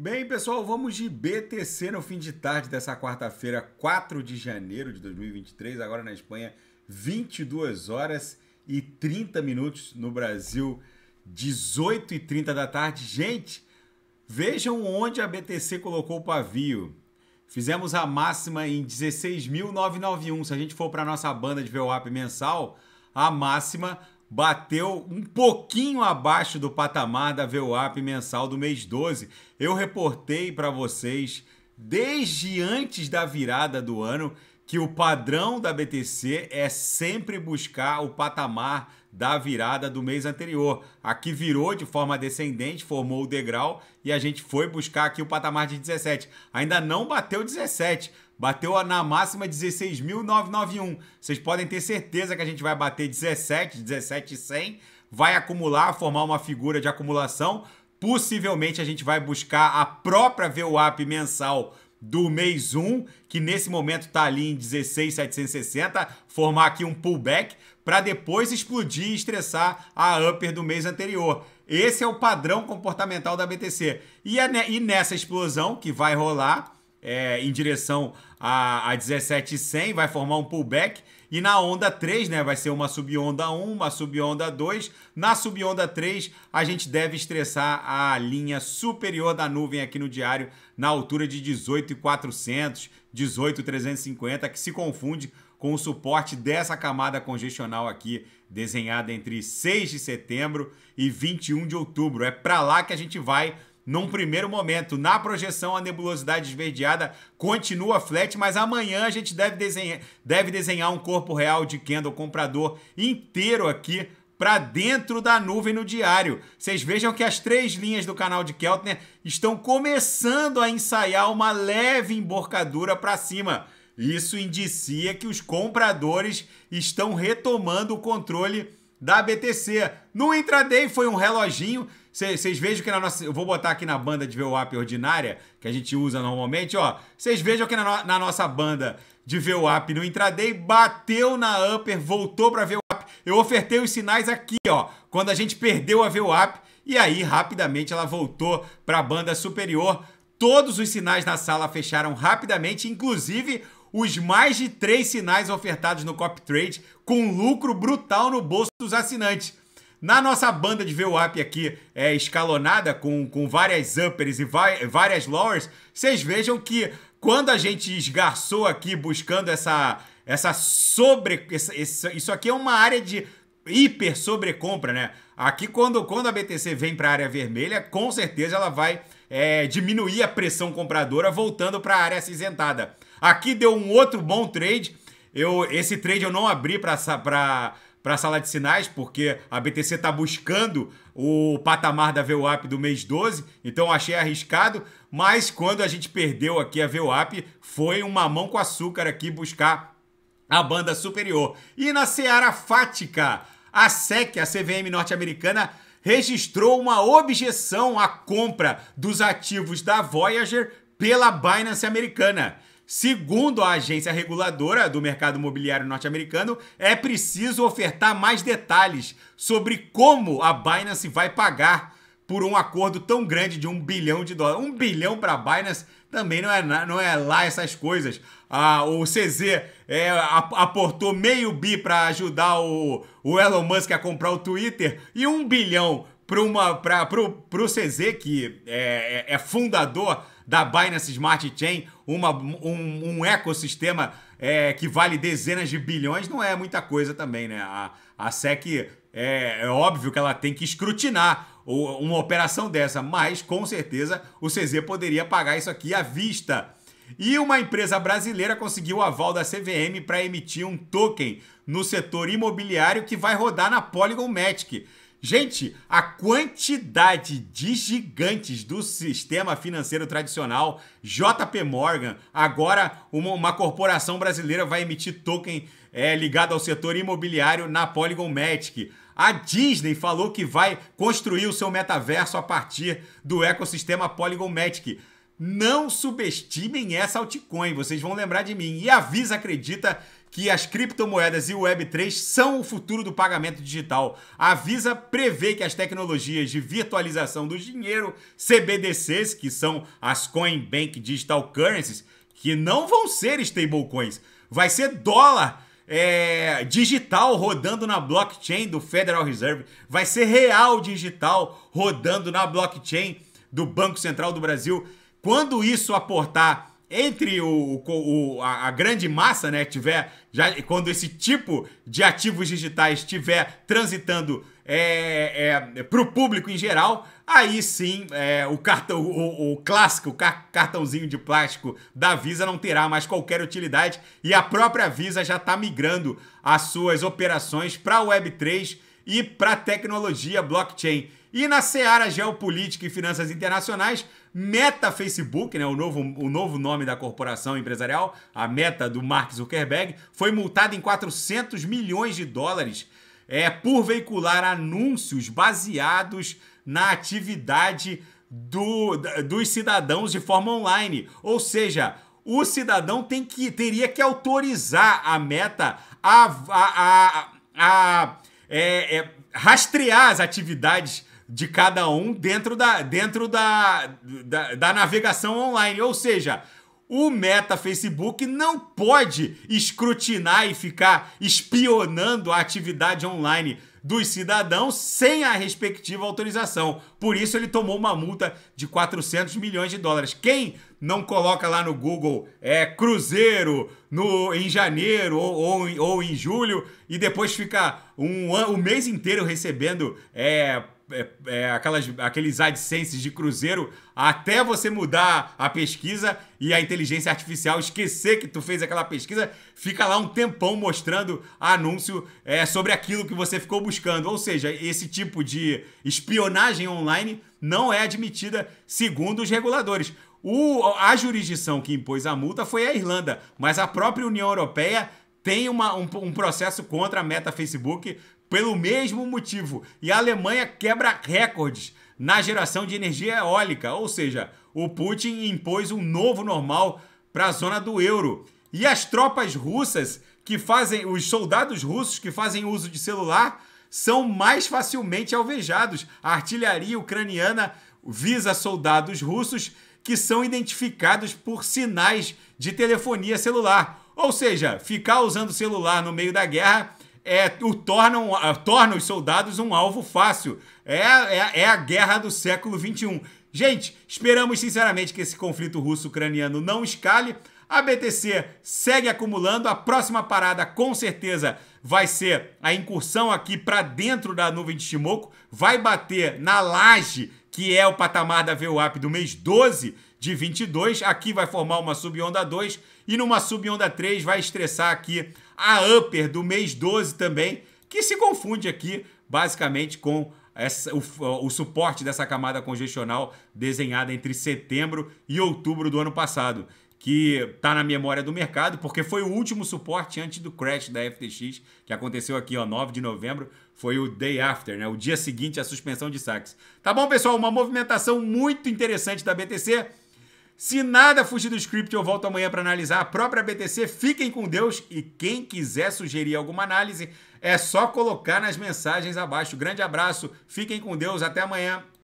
Bem, pessoal, vamos de BTC no fim de tarde dessa quarta-feira, 4 de janeiro de 2023, agora na Espanha, 22 horas e 30 minutos, no Brasil, 18 e 30 da tarde. Gente, vejam onde a BTC colocou o pavio. Fizemos a máxima em 16.991. Se a gente for para a nossa banda de VWAP mensal, a máxima bateu um pouquinho abaixo do patamar da VWAP mensal do mês 12. Eu reportei para vocês desde antes da virada do ano que o padrão da BTC é sempre buscar o patamar da virada do mês anterior. Aqui virou de forma descendente, formou o degrau e a gente foi buscar aqui o patamar de 17. Ainda não bateu 17, bateu na máxima 16.991. Vocês podem ter certeza que a gente vai bater 17, 17,100, vai acumular, formar uma figura de acumulação. Possivelmente a gente vai buscar a própria VWAP mensal do mês 1, que nesse momento está ali em 16,760, formar aqui um pullback para depois explodir e estressar a upper do mês anterior. Esse é o padrão comportamental da BTC. E, é, e nessa explosão que vai rolar, é, em direção a, a 17,100, vai formar um pullback. E na onda 3, né, vai ser uma subonda 1, uma subonda 2. Na subonda 3, a gente deve estressar a linha superior da nuvem aqui no diário na altura de 18,400, 18,350, que se confunde com o suporte dessa camada congestional aqui, desenhada entre 6 de setembro e 21 de outubro. É para lá que a gente vai num primeiro momento. Na projeção, a nebulosidade esverdeada continua flat, mas amanhã a gente deve desenhar, deve desenhar um corpo real de candle comprador inteiro aqui para dentro da nuvem no diário. Vocês vejam que as três linhas do canal de Keltner estão começando a ensaiar uma leve emborcadura para cima. Isso indicia que os compradores estão retomando o controle da BTC. No intraday foi um reloginho vocês vejam que na nossa. Eu vou botar aqui na banda de VWAP ordinária, que a gente usa normalmente, ó. Vocês vejam que na, no, na, nossa banda de VWAP no intraday, bateu na upper, voltou pra VWAP. Eu ofertei os sinais aqui, ó. Quando a gente perdeu a VWAP, e aí rapidamente ela voltou pra banda superior. Todos os sinais na sala fecharam rapidamente, inclusive os mais de três sinais ofertados no Cop Trade, com lucro brutal no bolso dos assinantes. Na nossa banda de VWAP aqui, é, escalonada com, com várias uppers e vai, várias lowers, vocês vejam que quando a gente esgarçou aqui buscando essa, essa sobre... Essa, essa, isso aqui é uma área de hiper sobrecompra, né? Aqui, quando, quando a BTC vem para a área vermelha, com certeza ela vai é, diminuir a pressão compradora voltando para a área acinzentada. Aqui deu um outro bom trade. Eu, esse trade eu não abri para para a sala de sinais, porque a BTC está buscando o patamar da VWAP do mês 12, então achei arriscado, mas quando a gente perdeu aqui a VWAP, foi uma mão com açúcar aqui buscar a banda superior. E na seara fática, a SEC, a CVM norte-americana, registrou uma objeção à compra dos ativos da Voyager pela Binance americana. Segundo a agência reguladora do mercado imobiliário norte-americano, é preciso ofertar mais detalhes sobre como a Binance vai pagar por um acordo tão grande de um bilhão de dólares. Um bilhão para a Binance também não é, não é lá essas coisas. Ah, o CZ é, aportou meio bi para ajudar o, o Elon Musk a comprar o Twitter e um bilhão para o CZ, que é, é, é fundador da Binance Smart Chain, uma, um, um ecossistema é, que vale dezenas de bilhões, não é muita coisa também, né? A, a SEC é, é óbvio que ela tem que escrutinar uma operação dessa, mas com certeza o CZ poderia pagar isso aqui à vista. E uma empresa brasileira conseguiu o aval da CVM para emitir um token no setor imobiliário que vai rodar na Polygon Matic. Gente, a quantidade de gigantes do sistema financeiro tradicional, JP Morgan, agora uma, uma corporação brasileira vai emitir token é, ligado ao setor imobiliário na Polygon Matic. A Disney falou que vai construir o seu metaverso a partir do ecossistema Polygon Matic. Não subestimem essa altcoin, vocês vão lembrar de mim. E a Visa acredita que as criptomoedas e o Web3 são o futuro do pagamento digital. A Visa prevê que as tecnologias de virtualização do dinheiro, CBDCs, que são as Coin Bank Digital Currencies, que não vão ser stablecoins, vai ser dólar é, digital rodando na blockchain do Federal Reserve, vai ser real digital rodando na blockchain do Banco Central do Brasil. Quando isso aportar entre o, o a, a, grande massa, né, tiver já quando esse tipo de ativos digitais estiver transitando é, é, para o público em geral, aí sim é, o cartão, o, o clássico cartãozinho de plástico da Visa não terá mais qualquer utilidade e a própria Visa já está migrando as suas operações para a Web 3 e para tecnologia blockchain. E na seara geopolítica e finanças internacionais, Meta Facebook, né, o, novo, o novo nome da corporação empresarial, a Meta do Mark Zuckerberg, foi multada em 400 milhões de dólares é, por veicular anúncios baseados na atividade do, dos cidadãos de forma online. Ou seja, o cidadão tem que, teria que autorizar a Meta a, a, a, a é, é rastrear as atividades de cada um dentro, da, dentro da, da, da navegação online. Ou seja, o Meta Facebook não pode escrutinar e ficar espionando a atividade online dos cidadãos sem a respectiva autorização. Por isso ele tomou uma multa de 400 milhões de dólares. Quem não coloca lá no Google é, Cruzeiro no, em janeiro ou, ou, ou em julho e depois fica um, um mês inteiro recebendo é, é, é, aquelas, aqueles AdSenses de Cruzeiro até você mudar a pesquisa e a inteligência artificial esquecer que tu fez aquela pesquisa, fica lá um tempão mostrando anúncio é, sobre aquilo que você ficou buscando. Ou seja, esse tipo de espionagem online não é admitida segundo os reguladores. O, a jurisdição que impôs a multa foi a Irlanda, mas a própria União Europeia tem uma, um, um processo contra a Meta Facebook pelo mesmo motivo. E a Alemanha quebra recordes na geração de energia eólica, ou seja, o Putin impôs um novo normal para a zona do euro. E as tropas russas que fazem, os soldados russos que fazem uso de celular são mais facilmente alvejados. A artilharia ucraniana visa soldados russos que são identificados por sinais de telefonia celular. Ou seja, ficar usando celular no meio da guerra é, o tornam, torna os soldados um alvo fácil. É, é, é a guerra do século XXI. Gente, esperamos sinceramente que esse conflito russo-ucraniano não escale. A BTC segue acumulando. A próxima parada, com certeza, vai ser a incursão aqui para dentro da nuvem de Shimoku. Vai bater na laje que é o patamar da VWAP do mês 12 de 22. Aqui vai formar uma subonda 2 e numa subonda 3 vai estressar aqui a upper do mês 12 também, que se confunde aqui basicamente com essa, o, o, suporte dessa camada congestional desenhada entre setembro e outubro do ano passado, que está na memória do mercado, porque foi o último suporte antes do crash da FTX, que aconteceu aqui, ó, 9 de novembro, foi o day after, né? O dia seguinte à suspensão de saques. Tá bom, pessoal? Uma movimentação muito interessante da BTC. Se nada fugir do script, eu volto amanhã para analisar a própria BTC. Fiquem com Deus e quem quiser sugerir alguma análise, é só colocar nas mensagens abaixo. Grande abraço, fiquem com Deus, até amanhã.